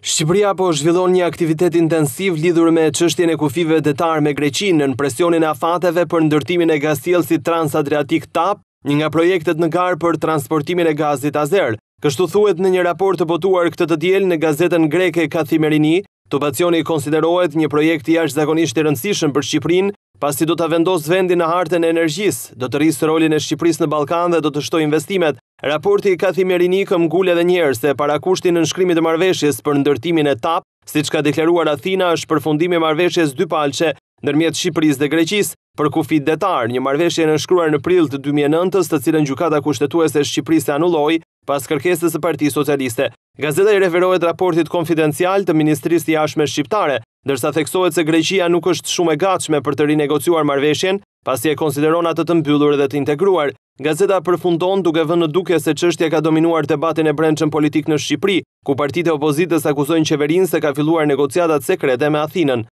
Shqipëria po zhvillon një aktivitet intensiv lidhur me çështjen e kufive detar me Greqinë nën presionin e afateve për ndërtimin e si Transadriatik TAP, një nga projektet në gar për transportimin e gazit azer. Kështu thuhet në një raport të botuar këtë të diel në gazetën greke Kathimerini, pacioni konsiderohet një projekt i jashtëzakonisht i rëndësishëm për Shqipërinë, pasi do ta vendosë vendin në hartën e energjisë, do të rrisë rolin e Shqipërisë në Ballkan dhe do të shtojë investimet Raporti Kathy Merinikëm gullë edhe herë se para kushtin në nshkrimit e marveshjes për ndërtimin e tap, si që ka deklaruar Athina është përfundimi marveshjes dy palqe nërmjet Shqipëris dhe Greqis për kufit detar, një marveshje në nshkruar në prill të 2009 të cilën gjukata kushtetuese Shqipëris e anulloi pas kërkesës e parti socialiste. Gazeta i referohet raportit konfidencial të Ministrisë i Ashme Shqiptare, dërsa theksohet se Greqia nuk është shumë e gatshme për të rinegociuar marveshjen, pasi e konsideron atë të mbyllur dhe të integruar. Gazeta përfundon duke vënë duke se qështja ka dominuar debatin e brendë qënë politik në Shqipri, ku partite opozitës akuzojnë qeverin se ka filluar negociatat sekrete me Athinën.